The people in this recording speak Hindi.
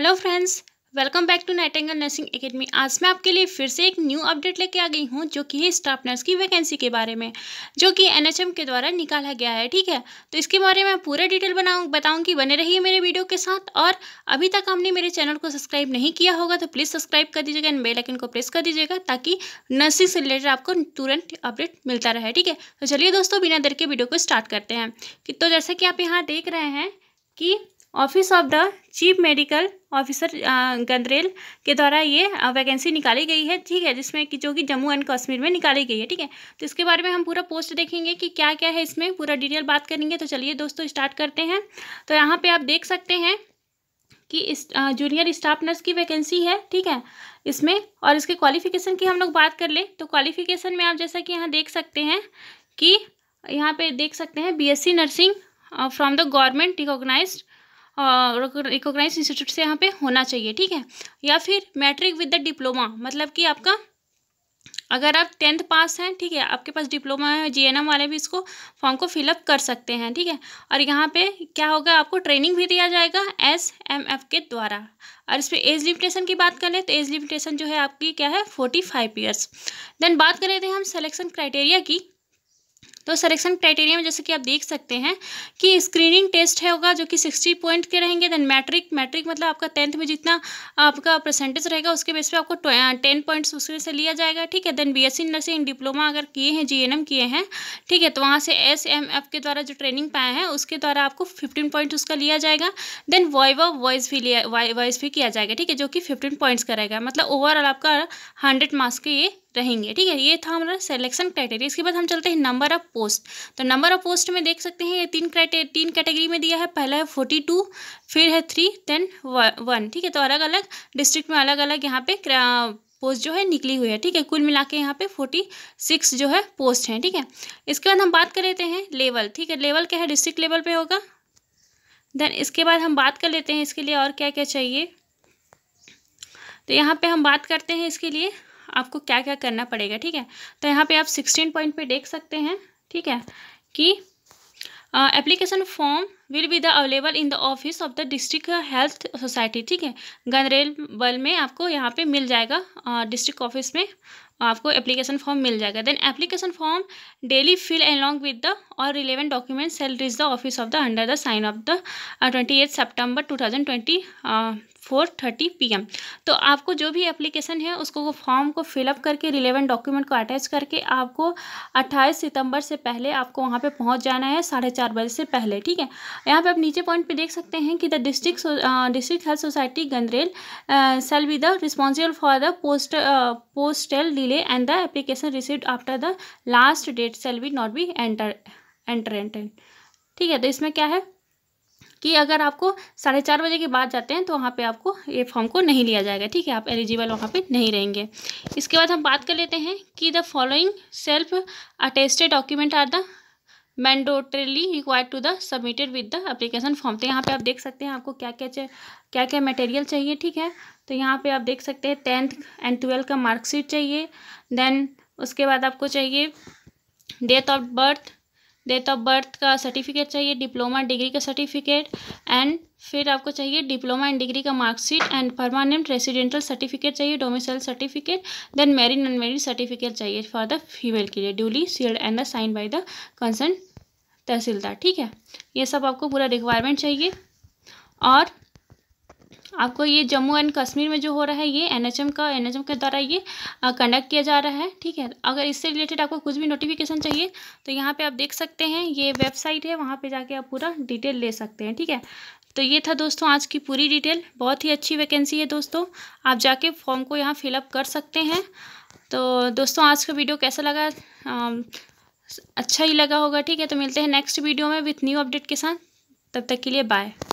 hello friends welcome back to Nightingale nursing academy आज मैं आपके लिए फिर से एक न्यू अपडेट लेके आ गई हूँ जो कि है स्टाफ नर्स की वैकेंसी के बारे में जो कि एनएचएम के द्वारा निकाला गया है ठीक है तो इसके बारे में पूरा डिटेल बनाऊँ बताऊँगी बने रहिए मेरे वीडियो के साथ और अभी तक आपने मेरे चैनल को सब्सक्राइब नहीं किया होगा तो प्लीज़ सब्सक्राइब कर दीजिएगा एंड बेलाइकन को प्रेस कर दीजिएगा ताकि नर्सिंग से रिलेटेड आपको तुरंत अपडेट मिलता रहे ठीक है तो चलिए दोस्तों बिना देर के वीडियो को स्टार्ट करते हैं तो जैसा कि आप यहाँ देख रहे हैं कि office of the chief medical officer Ganderbal के द्वारा ये वैकेंसी निकाली गई है ठीक है जिसमें कि जो कि जम्मू एंड कश्मीर में निकाली गई है ठीक है तो इसके बारे में हम पूरा पोस्ट देखेंगे कि क्या क्या है इसमें पूरा डिटेल बात करेंगे तो चलिए दोस्तों स्टार्ट करते हैं तो यहाँ पर आप देख सकते हैं कि इस जूनियर स्टाफ नर्स की वैकेंसी है ठीक है इसमें और इसके क्वालिफिकेशन की हम लोग बात कर ले तो क्वालिफिकेशन में आप जैसा कि यहाँ देख सकते हैं कि यहाँ पे देख सकते हैं BSc nursing from the government recognized recognize institute से यहाँ पे होना चाहिए ठीक है या फिर मैट्रिक विद द डिप्लोमा मतलब कि आपका अगर आप टेंथ पास हैं ठीक है आपके पास डिप्लोमा है जीएनएम वाले भी इसको फॉर्म को फिलअप कर सकते हैं ठीक है और यहाँ पे क्या होगा आपको ट्रेनिंग भी दिया जाएगा एस एम एफ के द्वारा और इस पर एज लिमिटेशन की बात कर तो एज लिमिटेशन जो है आपकी क्या है फोर्टी फाइव ईयर्स देन बात कर रहे थे हम सिलेक्शन क्राइटेरिया की तो सलेक्शन क्राइटेरिया में जैसे कि आप देख सकते हैं कि स्क्रीनिंग टेस्ट है होगा जो कि सिक्सटी पॉइंट के रहेंगे देन मैट्रिक मैट्रिक मतलब आपका टेंथ में जितना आपका परसेंटेज रहेगा उसके बेस पे आपको टेन पॉइंट्स उसके से लिया जाएगा ठीक है then B S nursing diploma अगर किए हैं जी किए हैं ठीक है तो वहाँ से एस एम एफ के द्वारा जो ट्रेनिंग पाए हैं उसके द्वारा आपको फिफ्टीन पॉइंट उसका लिया जाएगा देन वॉइवा वॉइस भी लिया वॉइस भी किया जाएगा ठीक है जो कि फिफ्टीन पॉइंट्स का रहेगा मतलब ओवरऑल आपका हंड्रेड मार्क्स के ये रहेंगे ठीक है ये था हमारा सिलेक्शन क्राइटेरिया इसके बाद हम चलते हैं नंबर ऑफ पोस्ट तो नंबर ऑफ पोस्ट में देख सकते हैं ये तीन क्राइटे तीन कैटेगरी में दिया है पहला है फोर्टी टू फिर है थ्री टेन वन ठीक है तो अलग अलग डिस्ट्रिक्ट में अलग अलग यहाँ पे पोस्ट जो है निकली हुई है ठीक है कुल मिला के यहाँ पे फोर्टी सिक्स जो है पोस्ट हैं ठीक है इसके बाद हम बात कर लेते हैं लेवल ठीक है लेवल क्या है डिस्ट्रिक्ट लेवल पे होगा देन इसके बाद हम बात कर लेते हैं इसके लिए और क्या क्या चाहिए तो यहाँ पे हम बात करते हैं इसके लिए आपको क्या क्या करना पड़ेगा ठीक है तो यहाँ पे आप सिक्सटीन पॉइंट पे देख सकते हैं ठीक है कि application form will be the available in the office of the district health society ठीक है गनरेल बल में आपको यहाँ पे मिल जाएगा डिस्ट्रिक्ट ऑफिस में आपको एप्लीकेशन फॉर्म मिल जाएगा then application form daily fill along with the और relevant document shall reach the office of the under the sign of the twenty eight September two thousand twenty four thirty P M तो आपको जो भी एप्लीकेशन है उसको फॉर्म को फिलअप करके रिलेवेंट डॉक्यूमेंट को अटैच करके आपको अट्ठाईस सितंबर से पहले आपको वहाँ पे पहुँच जाना है साढ़े चार बजे से पहले ठीक है यहाँ पे आप नीचे पॉइंट पे देख सकते हैं कि the district district health society Ganderbal shall be the responsible for the post postal delay and the application received after the last date shall be not be enter enter ठीक है तो इसमें क्या है कि अगर आपको साढ़े चार बजे के बाद जाते हैं तो वहाँ पे आपको ये फॉर्म को नहीं लिया जाएगा ठीक है आप एलिजिबल वहाँ पे नहीं रहेंगे इसके बाद हम बात कर लेते हैं कि the following self attested document are the mandatorily require to the submitted with the application form तो यहाँ पे आप देख सकते हैं आपको क्या क्या चाहिए क्या क्या मटेरियल चाहिए ठीक है तो यहाँ पे आप देख सकते हैं टेंथ एंड ट्वेल्थ का मार्कशीट चाहिए देन उसके बाद आपको चाहिए date of birth date of birth का सर्टिफिकेट चाहिए डिप्लोमा डिग्री का सर्टिफिकेट एंड फिर आपको चाहिए डिप्लोमा एंड डिग्री का marksheet and permanent residental certificate चाहिए domicile certificate then married non married certificate चाहिए फॉर द फीमेल के लिए duly sealed and the sign by the concern tehsildar ठीक है ये सब आपको पूरा रिक्वायरमेंट चाहिए और आपको ये जम्मू एंड कश्मीर में जो हो रहा है ये एनएचएम का एनएचएम के द्वारा ये कंडक्ट किया जा रहा है ठीक है अगर इससे रिलेटेड आपको कुछ भी नोटिफिकेशन चाहिए तो यहाँ पे आप देख सकते हैं ये वेबसाइट है वहाँ पे जाके आप पूरा डिटेल ले सकते हैं ठीक है तो ये था दोस्तों आज की पूरी डिटेल बहुत ही अच्छी वैकेंसी है दोस्तों आप जाके फॉर्म को यहाँ फिलअप कर सकते हैं तो दोस्तों आज का वीडियो कैसा लगा अच्छा ही लगा होगा ठीक है तो मिलते हैं नेक्स्ट वीडियो में विथ न्यू अपडेट के साथ तब तक के लिए बाय